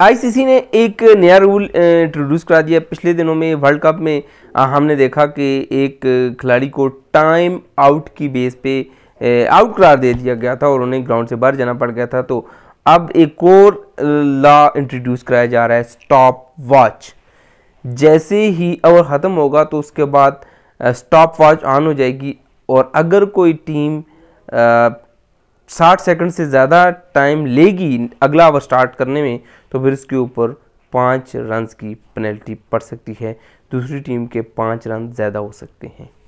ICC ने एक नया रूल इंट्रोड्यूस करा दिया पिछले दिनों में वर्ल्ड कप में हमने देखा कि एक खिलाड़ी को टाइम आउट की बेस पे आउट करार दे दिया गया था और उन्हें ग्राउंड से बाहर जाना पड़ गया था तो अब एक और लॉ इंट्रोड्यूस कराया जा रहा है स्टॉप वॉच जैसे ही और ख़त्म होगा तो उसके बाद स्टॉप वॉच ऑन हो जाएगी और अगर कोई टीम साठ सेकंड से ज़्यादा टाइम लेगी अगला ओवर स्टार्ट करने में तो फिर इसके ऊपर पाँच रन की पेनल्टी पड़ सकती है दूसरी टीम के पाँच रन ज़्यादा हो सकते हैं